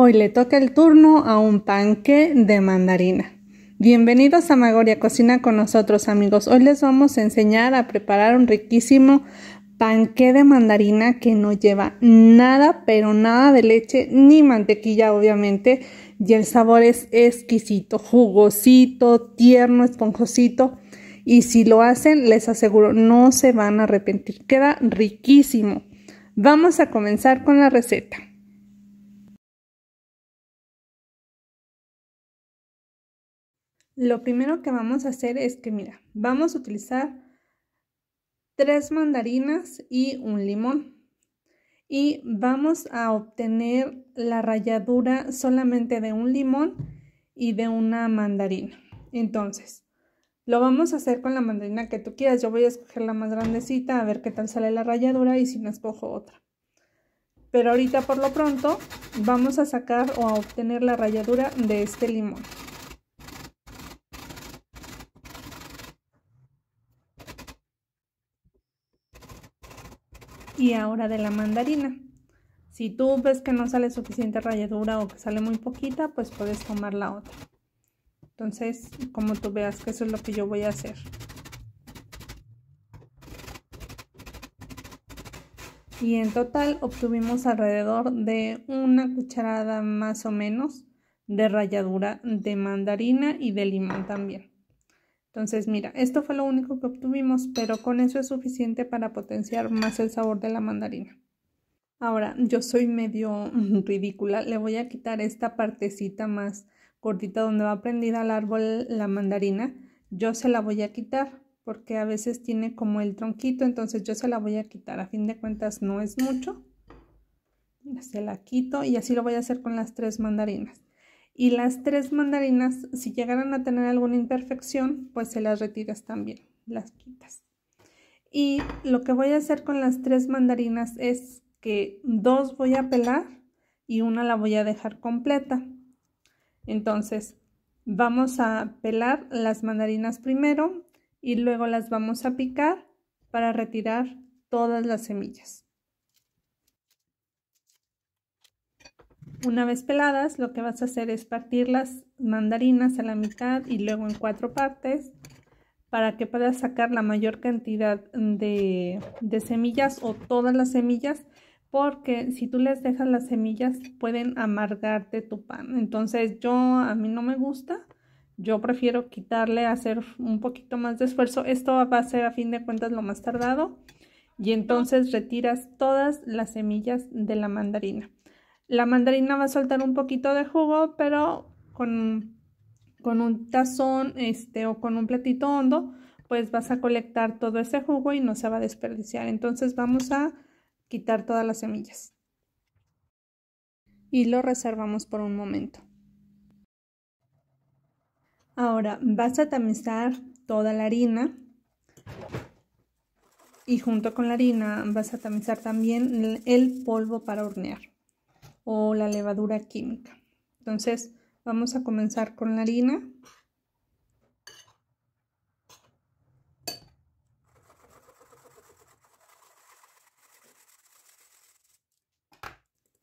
Hoy le toca el turno a un panque de mandarina. Bienvenidos a Magoria Cocina con nosotros amigos. Hoy les vamos a enseñar a preparar un riquísimo panque de mandarina que no lleva nada, pero nada de leche ni mantequilla obviamente. Y el sabor es exquisito, jugosito, tierno, esponjosito. Y si lo hacen, les aseguro, no se van a arrepentir. Queda riquísimo. Vamos a comenzar con la receta. Lo primero que vamos a hacer es que, mira, vamos a utilizar tres mandarinas y un limón. Y vamos a obtener la ralladura solamente de un limón y de una mandarina. Entonces, lo vamos a hacer con la mandarina que tú quieras. Yo voy a escoger la más grandecita a ver qué tal sale la ralladura y si no escojo otra. Pero ahorita por lo pronto vamos a sacar o a obtener la ralladura de este limón. y ahora de la mandarina. Si tú ves que no sale suficiente ralladura o que sale muy poquita, pues puedes tomar la otra. Entonces, como tú veas que eso es lo que yo voy a hacer. Y en total obtuvimos alrededor de una cucharada más o menos de ralladura de mandarina y de limón también. Entonces, mira, esto fue lo único que obtuvimos, pero con eso es suficiente para potenciar más el sabor de la mandarina. Ahora, yo soy medio ridícula, le voy a quitar esta partecita más cortita donde va prendida al árbol la mandarina. Yo se la voy a quitar porque a veces tiene como el tronquito, entonces yo se la voy a quitar. A fin de cuentas no es mucho. Se la quito y así lo voy a hacer con las tres mandarinas. Y las tres mandarinas, si llegaran a tener alguna imperfección, pues se las retiras también, las quitas. Y lo que voy a hacer con las tres mandarinas es que dos voy a pelar y una la voy a dejar completa. Entonces, vamos a pelar las mandarinas primero y luego las vamos a picar para retirar todas las semillas. Una vez peladas, lo que vas a hacer es partir las mandarinas a la mitad y luego en cuatro partes para que puedas sacar la mayor cantidad de, semillas o todas las semillas porque si tú les dejas las semillas pueden amargarte tu pan. Entonces yo a mí no me gusta, yo prefiero quitarle, hacer un poquito más de esfuerzo. Esto va a ser a fin de cuentas lo más tardado y entonces retiras todas las semillas de la mandarina. La mandarina va a soltar un poquito de jugo, pero con, con un tazón este, o con un platito hondo, pues vas a colectar todo ese jugo y no se va a desperdiciar. Entonces vamos a quitar todas las semillas. Y lo reservamos por un momento. Ahora vas a tamizar toda la harina y junto con la harina vas a tamizar también el polvo para hornear o la levadura química. Entonces vamos a comenzar con la harina.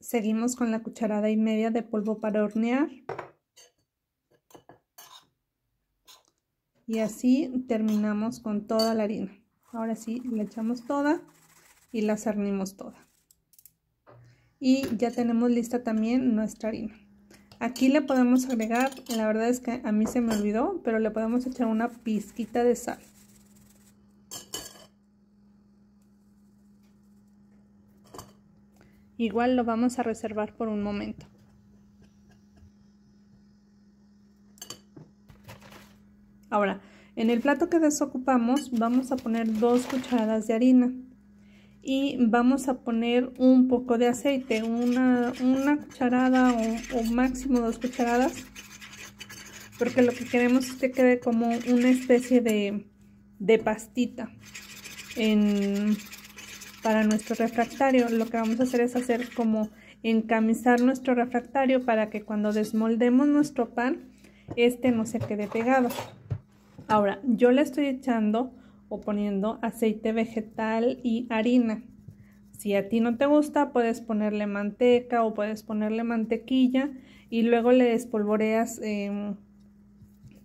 Seguimos con la cucharada y media de polvo para hornear. Y así terminamos con toda la harina. Ahora sí, la echamos toda y la cernimos toda y ya tenemos lista también nuestra harina. Aquí le podemos agregar, la verdad es que a mí se me olvidó, pero le podemos echar una pizquita de sal. Igual lo vamos a reservar por un momento. Ahora, en el plato que desocupamos vamos a poner dos cucharadas de harina y vamos a poner un poco de aceite, una, cucharada o, máximo dos cucharadas, porque lo que queremos es que quede como una especie de, pastita para nuestro refractario. Lo que vamos a hacer es hacer como encamisar nuestro refractario para que cuando desmoldemos nuestro pan, este no se quede pegado. Ahora, yo le estoy echando poniendo aceite vegetal y harina. Si a ti no te gusta, puedes ponerle manteca o puedes ponerle mantequilla y luego le espolvoreas, em,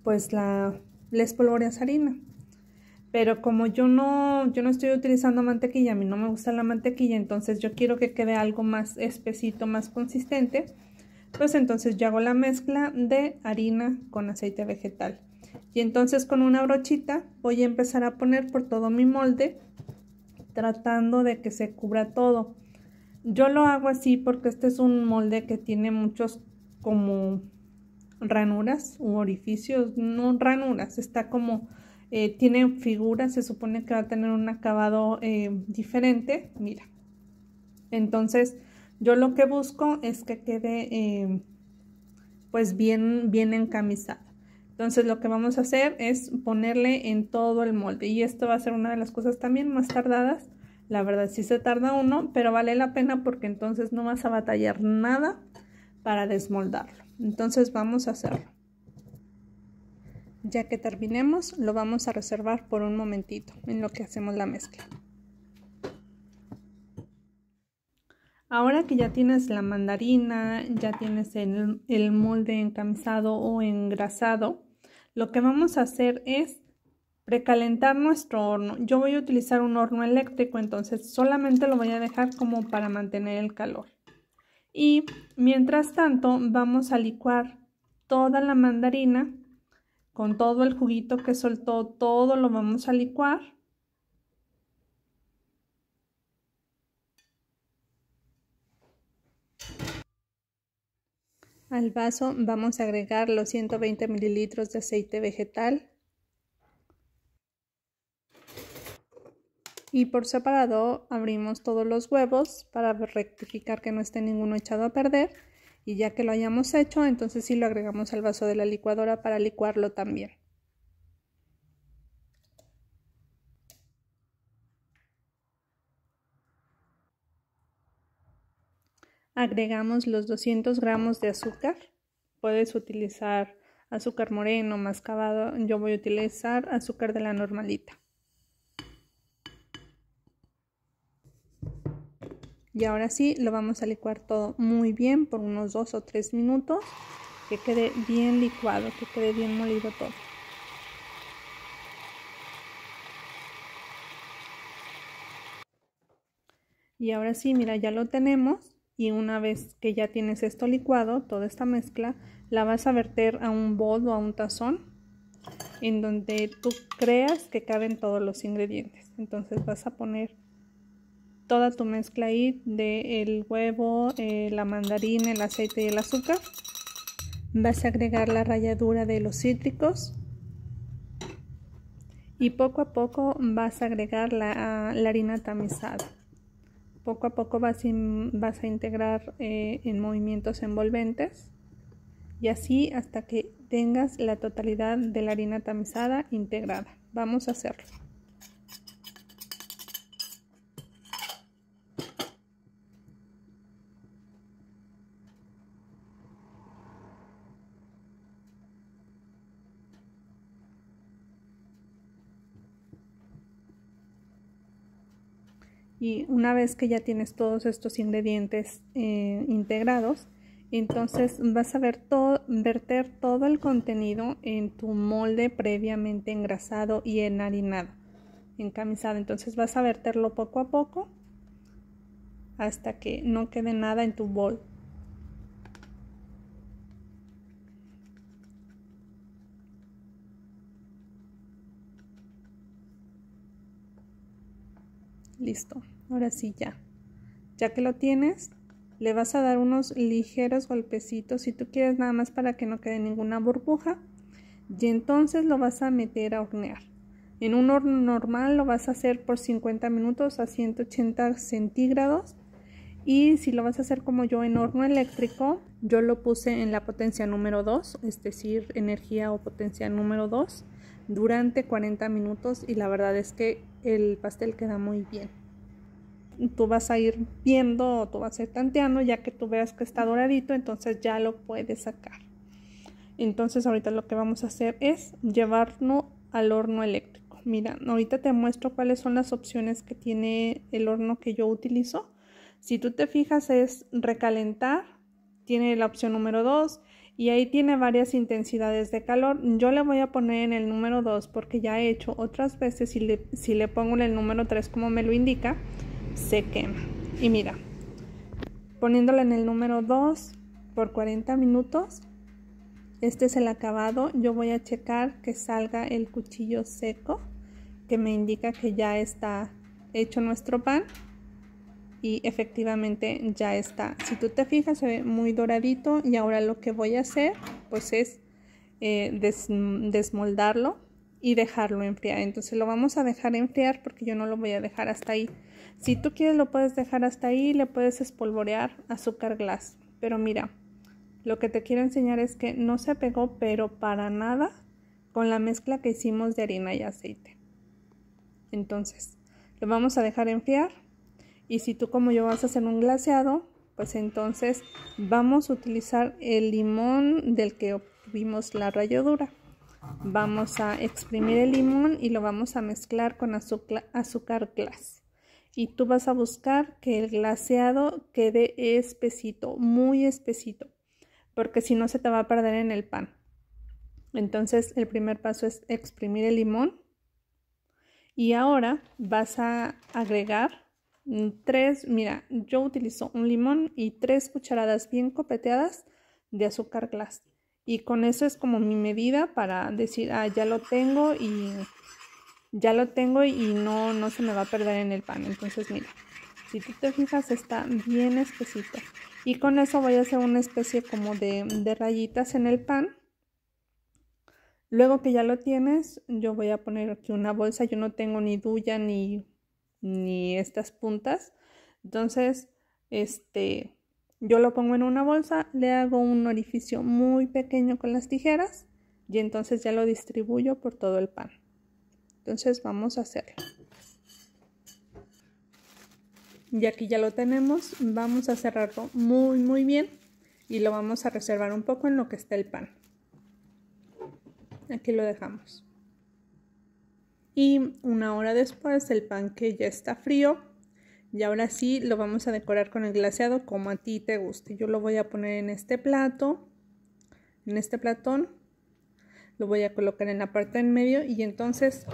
pues la, le espolvoreas harina. Pero como yo no, yo no estoy utilizando mantequilla, a mí no me gusta la mantequilla, entonces yo quiero que quede algo más espesito, más consistente. Pues entonces yo hago la mezcla de harina con aceite vegetal y entonces con una brochita voy a empezar a poner por todo mi molde tratando de que se cubra todo yo lo hago así porque este es un molde que tiene muchos como ranuras u orificios no ranuras está como eh, tiene figuras se supone que va a tener un acabado eh, diferente mira entonces yo lo que busco es que quede eh, pues bien bien encamisado entonces lo que vamos a hacer es ponerle en todo el molde y esto va a ser una de las cosas también más tardadas. La verdad sí se tarda uno, pero vale la pena porque entonces no vas a batallar nada para desmoldarlo. Entonces vamos a hacerlo. Ya que terminemos, lo vamos a reservar por un momentito en lo que hacemos la mezcla. Ahora que ya tienes la mandarina, ya tienes el, molde encamisado o engrasado, lo que vamos a hacer es precalentar nuestro horno. Yo voy a utilizar un horno eléctrico, entonces solamente lo voy a dejar como para mantener el calor. Y mientras tanto vamos a licuar toda la mandarina con todo el juguito que soltó, todo lo vamos a licuar. Al vaso vamos a agregar los 120 mililitros de aceite vegetal y por separado abrimos todos los huevos para rectificar que no esté ninguno echado a perder y ya que lo hayamos hecho entonces sí lo agregamos al vaso de la licuadora para licuarlo también. Agregamos los 200 gramos de azúcar. Puedes utilizar azúcar moreno, cavado Yo voy a utilizar azúcar de la normalita. Y ahora sí, lo vamos a licuar todo muy bien por unos 2 o 3 minutos. Que quede bien licuado, que quede bien molido todo. Y ahora sí, mira, ya lo tenemos y una vez que ya tienes esto licuado, toda esta mezcla, la vas a verter a un bol o a un tazón en donde tú creas que caben todos los ingredientes. Entonces vas a poner toda tu mezcla ahí del el huevo, eh, la mandarina, el aceite y el azúcar. Vas a agregar la ralladura de los cítricos y poco a poco vas a agregar la, la harina tamizada poco a poco vas, a integrar eh, en movimientos envolventes y así hasta que tengas la totalidad de la harina tamizada integrada. Vamos a hacerlo. Y una vez que ya tienes todos estos ingredientes eh, integrados, entonces vas a ver todo, verter todo el contenido en tu molde previamente engrasado y enharinado, encamisado. Entonces vas a verterlo poco a poco hasta que no quede nada en tu bol. Listo. Ahora sí, ya. Ya que lo tienes, le vas a dar unos ligeros golpecitos si tú quieres nada más para que no quede ninguna burbuja y entonces lo vas a meter a hornear. En un horno normal lo vas a hacer por 50 minutos a 180 centígrados y si lo vas a hacer como yo en horno eléctrico, yo lo puse en la potencia número 2, es decir, energía o potencia número 2 durante 40 minutos y la verdad es que el pastel queda muy bien. Tú vas a ir viendo tú vas a ir tanteando ya que tú veas que está doradito, entonces ya lo puedes sacar. Entonces ahorita lo que vamos a hacer es llevarlo al horno eléctrico. Mira, ahorita te muestro cuáles son las opciones que tiene el horno que yo utilizo. Si tú te fijas es recalentar, tiene la opción número 2, y ahí tiene varias intensidades de calor. Yo le voy a poner en el número 2 porque ya he hecho otras veces y le, si le pongo en el número 3 como me lo indica, se quema. Y mira, poniéndola en el número 2 por 40 minutos, este es el acabado. Yo voy a checar que salga el cuchillo seco que me indica que ya está hecho nuestro pan y efectivamente ya está. Si tú te fijas se ve muy doradito y ahora lo que voy a hacer pues es eh, desmoldarlo y dejarlo enfriar. Entonces lo vamos a dejar enfriar porque yo no lo voy a dejar hasta ahí. Si tú quieres lo puedes dejar hasta ahí, le puedes espolvorear azúcar glass. Pero mira, lo que te quiero enseñar es que no se pegó pero para nada con la mezcla que hicimos de harina y aceite. Entonces, lo vamos a dejar enfriar y si tú como yo vas a hacer un glaseado, pues entonces vamos a utilizar el limón del que obtuvimos la ralladura. Vamos a exprimir el limón y lo vamos a mezclar con azúcar glas. Y tú vas a buscar que el glaseado quede espesito, muy espesito, porque si no se te va a perder en el pan. Entonces el primer paso es exprimir el limón y ahora vas a agregar Mm, tres, mira, yo utilizo un limón y tres cucharadas bien copeteadas de azúcar glass. Y con eso es como mi medida para decir, ah, ya lo tengo y ya lo tengo y no, no se me va a perder en el pan. Entonces, mira, si tú te fijas, está bien espesita. Y con eso voy a hacer una especie como de, de rayitas en el pan. Luego que ya lo tienes, yo voy a poner aquí una bolsa. Yo no tengo ni duya ni ni estas puntas. Entonces, este, yo lo pongo en una bolsa, le hago un orificio muy pequeño con las tijeras y entonces ya lo distribuyo por todo el pan. Entonces vamos a hacerlo. Y aquí ya lo tenemos, vamos a cerrarlo muy muy bien y lo vamos a reservar un poco en lo que está el pan. Aquí lo dejamos. Y una hora después el pan que ya está frío. Y ahora sí lo vamos a decorar con el glaseado como a ti te guste. Yo lo voy a poner en este plato, en este platón. Lo voy a colocar en la parte en medio y entonces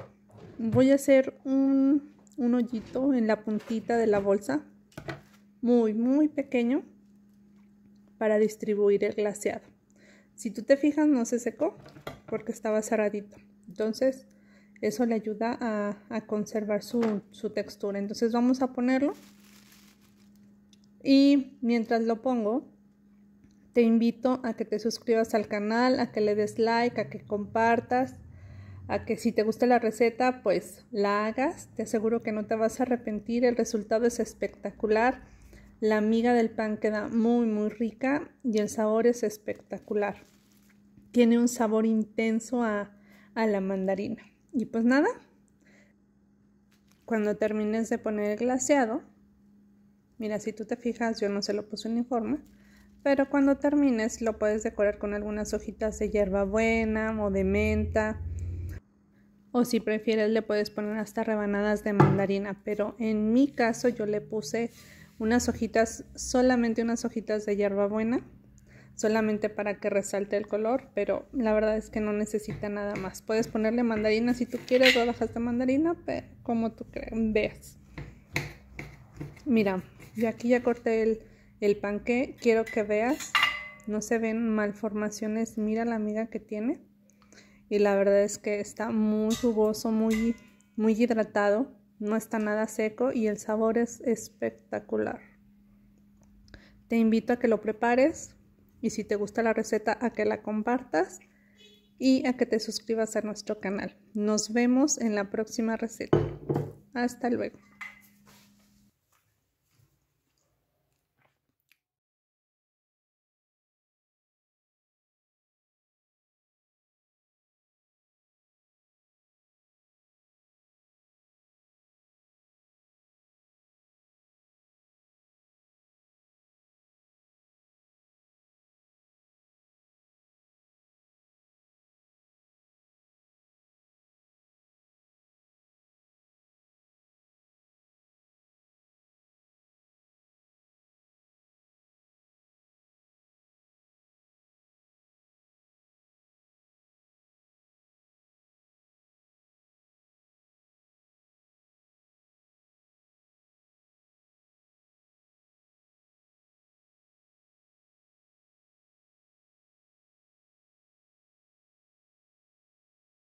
voy a hacer un, un hoyito en la puntita de la bolsa. Muy, muy pequeño para distribuir el glaseado. Si tú te fijas no se secó porque estaba cerradito. Entonces eso le ayuda a, conservar su, textura entonces vamos a ponerlo y mientras lo pongo te invito a que te suscribas al canal a que le des like a que compartas a que si te gusta la receta pues la hagas te aseguro que no te vas a arrepentir el resultado es espectacular la miga del pan queda muy muy rica y el sabor es espectacular tiene un sabor intenso a la mandarina y pues nada, cuando termines de poner el glaseado, mira, si tú te fijas, yo no se lo puse uniforme, pero cuando termines lo puedes decorar con algunas hojitas de hierbabuena o de menta. O si prefieres le puedes poner hasta rebanadas de mandarina, pero en mi caso yo le puse unas hojitas, solamente unas hojitas de hierbabuena solamente para que resalte el color, pero la verdad es que no necesita nada más. Puedes ponerle mandarina si tú quieres, rodajas de mandarina, pero como tú veas. Mira, Y aquí ya corté el, el panque, quiero que veas, no se ven malformaciones, mira la miga que tiene. Y la verdad es que está muy jugoso, muy, muy hidratado, no está nada seco y el sabor es espectacular. Te invito a que lo prepares, y si te gusta la receta a que la compartas y a que te suscribas a nuestro canal. Nos vemos en la próxima receta. Hasta luego.